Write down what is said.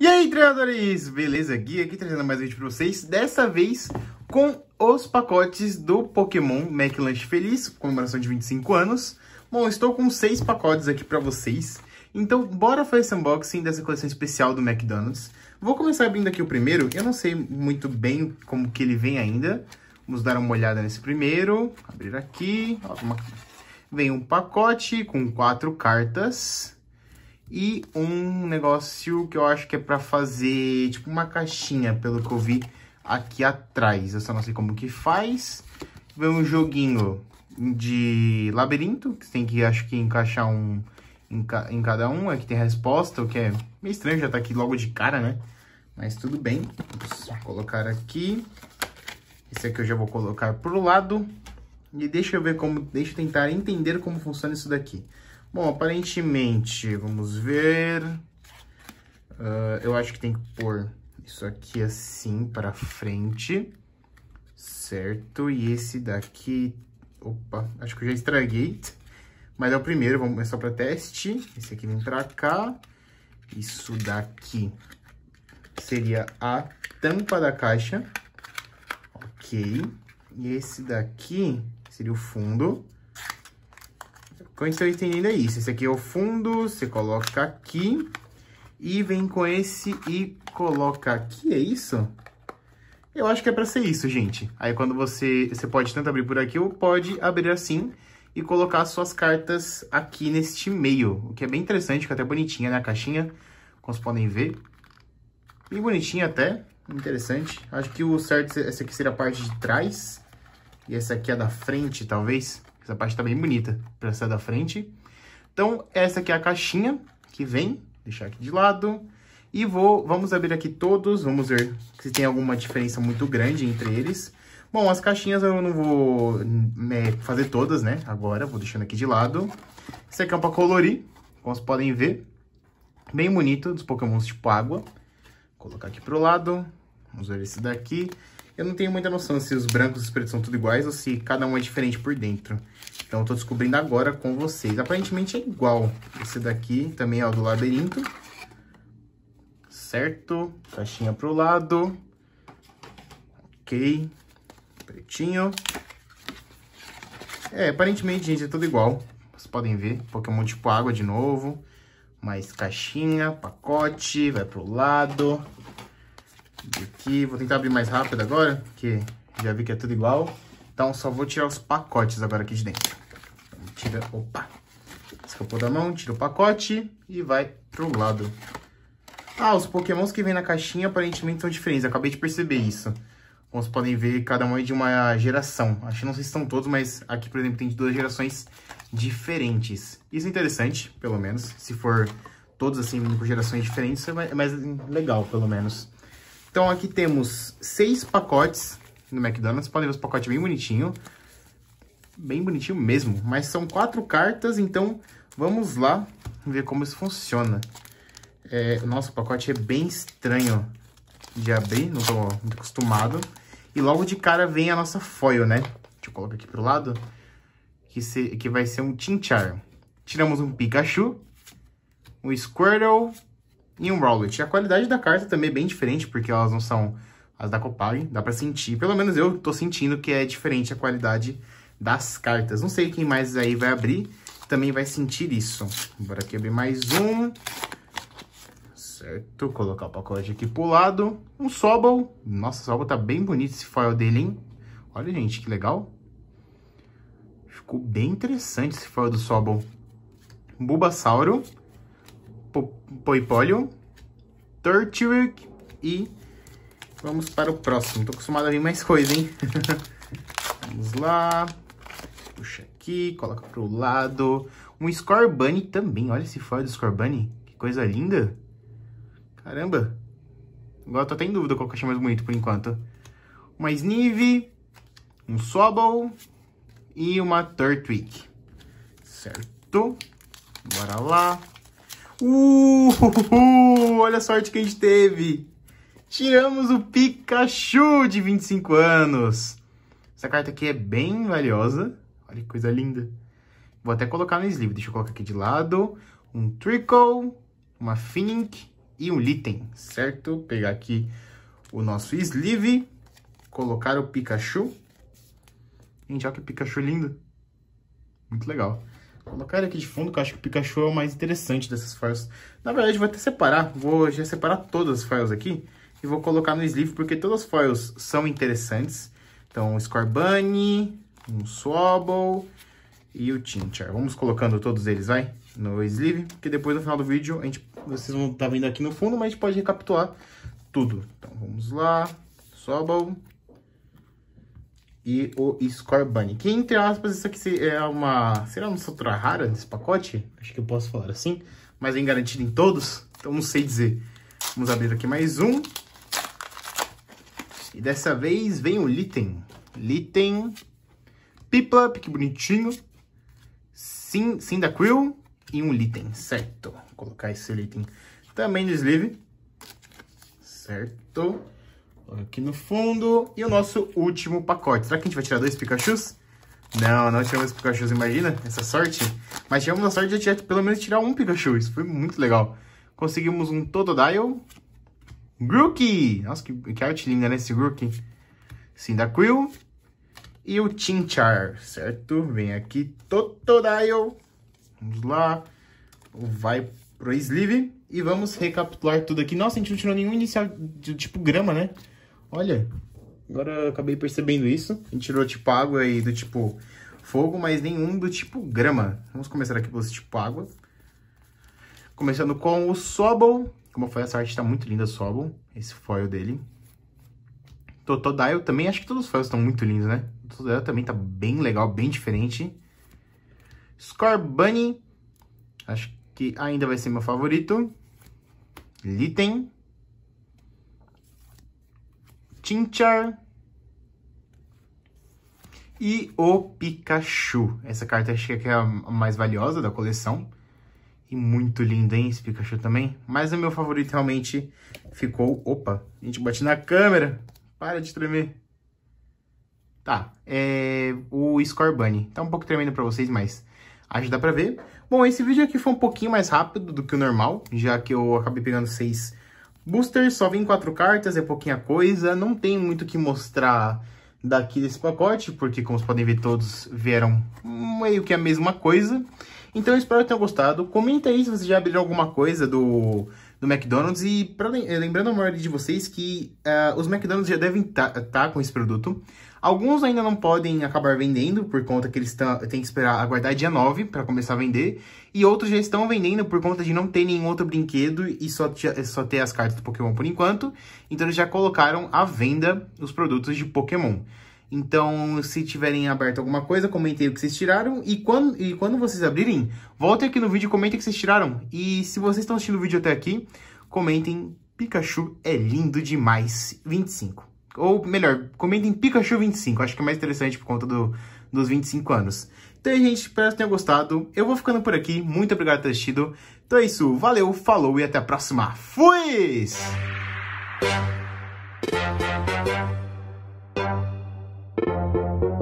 E aí, treinadores! Beleza? Gui aqui trazendo mais um vídeo para vocês. Dessa vez com os pacotes do Pokémon MacLunch Feliz, comemoração de 25 anos. Bom, estou com seis pacotes aqui para vocês. Então, bora fazer esse unboxing dessa coleção especial do McDonald's. Vou começar abrindo aqui o primeiro. Eu não sei muito bem como que ele vem ainda. Vamos dar uma olhada nesse primeiro. Abrir aqui. Ó, uma... Vem um pacote com quatro cartas. E um negócio que eu acho que é pra fazer, tipo, uma caixinha, pelo que eu vi aqui atrás. Eu só não sei como que faz. Vem um joguinho de labirinto, que você tem que, acho que, encaixar um em, ca em cada um. Aqui é tem resposta, o que é meio estranho, já tá aqui logo de cara, né? Mas tudo bem. Vou colocar aqui. Esse aqui eu já vou colocar pro lado. E deixa eu ver como... Deixa eu tentar entender como funciona isso daqui. Bom, aparentemente, vamos ver. Uh, eu acho que tem que pôr isso aqui assim para frente, certo? E esse daqui... Opa, acho que eu já estraguei. Mas é o primeiro, vamos começar para teste. Esse aqui vem para cá. Isso daqui seria a tampa da caixa. Ok. E esse daqui seria o fundo. Então, a gente entendendo é isso. Esse aqui é o fundo, você coloca aqui. E vem com esse e coloca aqui, é isso? Eu acho que é pra ser isso, gente. Aí, quando você... Você pode tanto abrir por aqui ou pode abrir assim e colocar suas cartas aqui neste meio. O que é bem interessante, fica até bonitinha, né? caixinha, como vocês podem ver. Bem bonitinha até, interessante. Acho que o certo, essa aqui seria a parte de trás. E essa aqui é a da frente, talvez. Essa parte tá bem bonita para essa da frente. Então, essa aqui é a caixinha que vem. Deixar aqui de lado. E vou, vamos abrir aqui todos, vamos ver se tem alguma diferença muito grande entre eles. Bom, as caixinhas eu não vou né, fazer todas, né? Agora, vou deixando aqui de lado. Esse aqui é um pra colorir, como vocês podem ver. Bem bonito, dos pokémons tipo água. Vou colocar aqui pro lado. Vamos ver esse daqui. Eu não tenho muita noção se os brancos e os pretos são tudo iguais ou se cada um é diferente por dentro. Então eu tô descobrindo agora com vocês. Aparentemente é igual. Esse daqui também é o do labirinto. Certo? Caixinha pro lado. Ok. Pretinho. É, aparentemente, gente, é tudo igual. Vocês podem ver. Pokémon tipo água de novo. Mais caixinha, pacote, vai pro lado aqui, vou tentar abrir mais rápido agora, porque já vi que é tudo igual. Então, só vou tirar os pacotes agora aqui de dentro. Tira, opa, escapou da mão, tira o pacote e vai pro lado. Ah, os pokémons que vem na caixinha aparentemente são diferentes, acabei de perceber isso. Como vocês podem ver, cada um é de uma geração. Acho que não sei se estão todos, mas aqui, por exemplo, tem de duas gerações diferentes. Isso é interessante, pelo menos. Se for todos, assim, com gerações diferentes, é, é mais legal, pelo menos. Então, aqui temos seis pacotes no McDonald's. Podem ver os pacotes bem bonitinho. Bem bonitinho mesmo. Mas são quatro cartas, então vamos lá ver como isso funciona. É, nossa, o pacote é bem estranho de abrir, não estou muito acostumado. E logo de cara vem a nossa foil, né? Deixa eu colocar aqui pro lado. Que, se, que vai ser um Tinchar. Tiramos um Pikachu, um Squirtle, e um Rowlet. A qualidade da carta também é bem diferente, porque elas não são as da Copag. Dá pra sentir, pelo menos eu tô sentindo que é diferente a qualidade das cartas. Não sei quem mais aí vai abrir, também vai sentir isso. Bora aqui abrir mais um. Certo, colocar o pacote aqui pro lado. Um Sobol. Nossa, o Sobol tá bem bonito esse foil dele, hein? Olha, gente, que legal. Ficou bem interessante esse foil do Sobol. Bulbasauro. Poipólio, Turtwig e vamos para o próximo. Tô acostumado a vir mais coisa, hein? vamos lá. Puxa aqui, coloca pro lado. Um Scorbunny também. Olha esse foil do Scorbunny. Que coisa linda. Caramba. Agora tô até em dúvida qual que eu achei mais bonito por enquanto. Uma Snive, um Sobol e uma Turtwig. Certo. Bora lá. Uh, olha a sorte que a gente teve. Tiramos o Pikachu de 25 anos. Essa carta aqui é bem valiosa. Olha que coisa linda. Vou até colocar no sleeve. Deixa eu colocar aqui de lado. Um Trickle, uma Fink e um Litten, certo? Pegar aqui o nosso sleeve. Colocar o Pikachu. Gente, olha que Pikachu lindo. Muito legal. Colocar ele aqui de fundo, que eu acho que o Pikachu é o mais interessante dessas files. Na verdade, vou até separar. Vou já separar todas as files aqui. E vou colocar no sleeve, porque todas as files são interessantes. Então, o Scorbunny, um Swobble e o Tinchar. Vamos colocando todos eles, vai? No sleeve, porque depois no final do vídeo a gente, vocês vão estar tá vendo aqui no fundo, mas a gente pode recapitular tudo. Então vamos lá, Swobble e o Scorbunny. Que, entre aspas, isso aqui é uma... Será uma sutura rara desse pacote? Acho que eu posso falar assim. Mas vem é garantido em todos, então não sei dizer. Vamos abrir aqui mais um. E dessa vez vem o Litten. Litten Piplup, que bonitinho. Sim, da Quill e um Litten, certo. Vou colocar esse Litten também no sleeve. Certo aqui no fundo. E o nosso último pacote. Será que a gente vai tirar dois Pikachus? Não, não tiramos Pikachus, imagina essa sorte. Mas tivemos a sorte de pelo menos tirar um Pikachu, isso foi muito legal. Conseguimos um Totodile. Grookey! Nossa, que, que arte linda, né, esse Grookey. Cyndaquil. E o Chinchar, certo? Vem aqui Totodile. Vamos lá. Vai pro Sleeve. E vamos recapitular tudo aqui. Nossa, a gente não tirou nenhum inicial de tipo grama, né? Olha, agora acabei percebendo isso. A gente tirou tipo água aí do tipo fogo, mas nenhum do tipo grama. Vamos começar aqui pelos tipo água. Começando com o Sobol. Como foi essa arte, tá muito linda Sobol. Esse foil dele. Totodile também, acho que todos os foils estão muito lindos, né? Totodile também tá bem legal, bem diferente. Scorbunny, acho que ainda vai ser meu favorito. Litten, Chinchar e o Pikachu. Essa carta acho que é a mais valiosa da coleção. E muito lindo, hein, esse Pikachu também. Mas o meu favorito realmente ficou... Opa, a gente bate na câmera. Para de tremer. Tá, é o Scorbunny. Tá um pouco tremendo pra vocês, mas acho que dá pra ver. Bom, esse vídeo aqui foi um pouquinho mais rápido do que o normal, já que eu acabei pegando seis Booster só vem quatro cartas, é pouquinha coisa, não tem muito o que mostrar daqui desse pacote, porque como vocês podem ver, todos vieram meio que a mesma coisa. Então eu espero que tenham gostado. Comenta aí se vocês já abriram alguma coisa do do McDonald's. E pra, eh, lembrando a maioria de vocês que uh, os McDonald's já devem estar tá, tá com esse produto. Alguns ainda não podem acabar vendendo por conta que eles têm que esperar aguardar dia 9 para começar a vender. E outros já estão vendendo por conta de não ter nenhum outro brinquedo e só, eh, só ter as cartas do Pokémon por enquanto. Então eles já colocaram à venda os produtos de Pokémon. Então, se tiverem aberto alguma coisa, comentei o que vocês tiraram. E quando, e quando vocês abrirem, voltem aqui no vídeo e comentem o que vocês tiraram. E se vocês estão assistindo o vídeo até aqui, comentem Pikachu é lindo demais 25. Ou melhor, comentem Pikachu 25. Acho que é mais interessante por conta do, dos 25 anos. Então, é gente, espero que tenham gostado. Eu vou ficando por aqui. Muito obrigado por ter assistido. Então é isso. Valeu, falou e até a próxima. Fui! Música